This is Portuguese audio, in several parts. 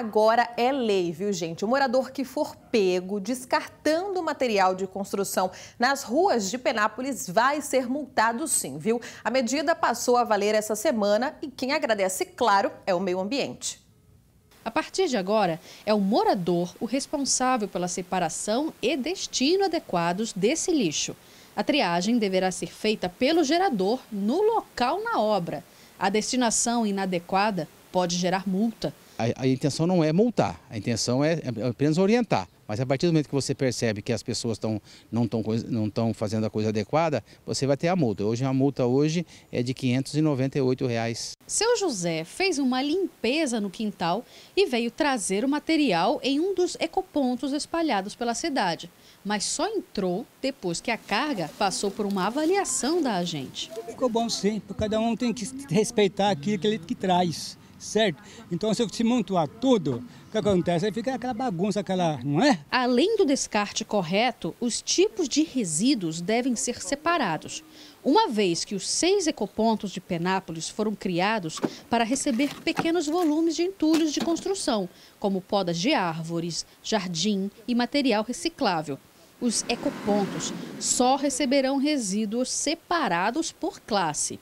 agora é lei, viu, gente? O morador que for pego descartando material de construção nas ruas de Penápolis vai ser multado sim, viu? A medida passou a valer essa semana e quem agradece, claro, é o meio ambiente. A partir de agora, é o morador o responsável pela separação e destino adequados desse lixo. A triagem deverá ser feita pelo gerador no local na obra. A destinação inadequada pode gerar multa a, a, intenção não é multar, a intenção é, é, apenas orientar. Mas a partir do momento que você percebe que as pessoas tão, não estão não tão fazendo a coisa adequada, você vai ter a multa. Hoje a multa hoje é de R$ 598. Reais. Seu José fez uma limpeza no quintal e veio trazer o material em um dos ecopontos espalhados pela cidade. Mas só entrou depois que a carga passou por uma avaliação da agente. Ficou bom sim, cada um tem que respeitar aquilo que ele que traz certo? Então, se se montuar tudo, o que acontece? Aí fica aquela bagunça, aquela. não é? Além do descarte correto, os tipos de resíduos devem ser separados. Uma vez que os seis ecopontos de Penápolis foram criados para receber pequenos volumes de entulhos de construção, como podas de árvores, jardim e material reciclável. Os ecopontos só receberão resíduos separados por classe.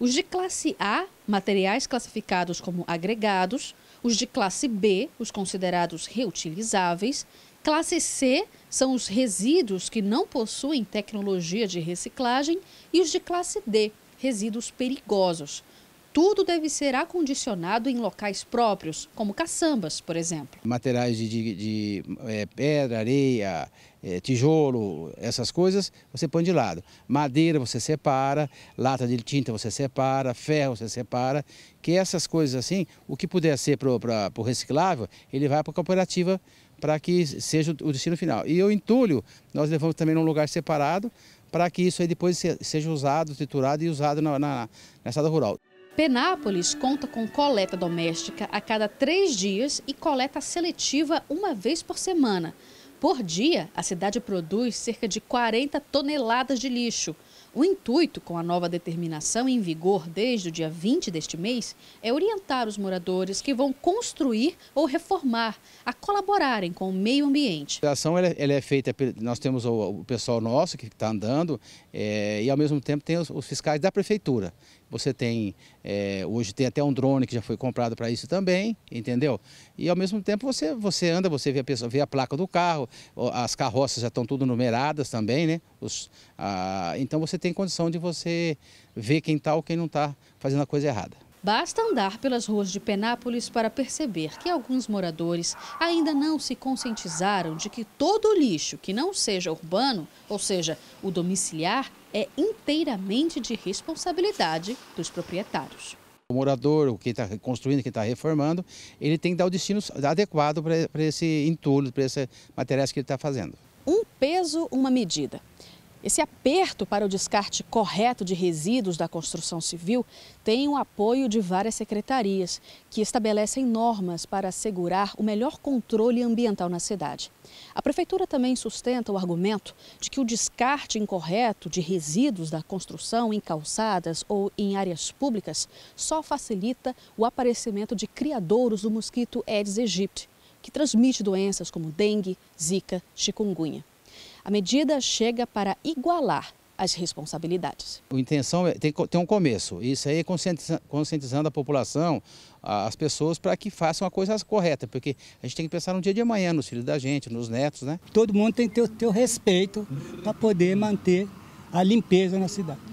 Os de classe A, materiais classificados como agregados, os de classe B, os considerados reutilizáveis, classe C são os resíduos que não possuem tecnologia de reciclagem e os de classe D, resíduos perigosos tudo deve ser acondicionado em locais próprios, como caçambas, por exemplo. Materiais de, de, de é, pedra, areia, é, tijolo, essas coisas, você põe de lado. Madeira você separa, lata de tinta você separa, ferro você separa, que essas coisas assim, o que puder ser para o reciclável, ele vai para a cooperativa para que seja o destino final. E o entulho nós levamos também num lugar separado para que isso aí depois seja usado, triturado e usado na, na, na estrada rural. Penápolis conta com coleta doméstica a cada três dias e coleta seletiva uma vez por semana. Por dia, a cidade produz cerca de 40 toneladas de lixo. O intuito com a nova determinação em vigor desde o dia 20 deste mês é orientar os moradores que vão construir ou reformar a colaborarem com o meio ambiente. A ação ela, é, ela é feita, nós temos o, o pessoal nosso que está andando é, e ao mesmo tempo tem os, os fiscais da prefeitura. Você tem, é, hoje tem até um drone que já foi comprado para isso também, entendeu? E ao mesmo tempo você, você anda, você vê a, pessoa, vê a placa do carro, as carroças já estão tudo numeradas também, né? Os, então você tem condição de você ver quem está ou quem não está fazendo a coisa errada. Basta andar pelas ruas de Penápolis para perceber que alguns moradores ainda não se conscientizaram de que todo lixo que não seja urbano, ou seja, o domiciliar, é inteiramente de responsabilidade dos proprietários. O morador, o que está construindo, quem está reformando, ele tem que dar o destino adequado para esse entulho, para esses materiais que ele está fazendo. Um peso, uma medida. Esse aperto para o descarte correto de resíduos da construção civil tem o apoio de várias secretarias, que estabelecem normas para assegurar o melhor controle ambiental na cidade. A Prefeitura também sustenta o argumento de que o descarte incorreto de resíduos da construção em calçadas ou em áreas públicas só facilita o aparecimento de criadouros do mosquito Aedes aegypti, que transmite doenças como dengue, zika, chikungunya. A medida chega para igualar as responsabilidades. A intenção é, tem, ter um começo, isso aí é conscientizando a população, as pessoas, para que façam a coisa correta, porque a gente tem que pensar no dia de amanhã, nos filhos da gente, nos netos, né? Todo mundo tem que ter o, ter o respeito para poder manter a limpeza na cidade.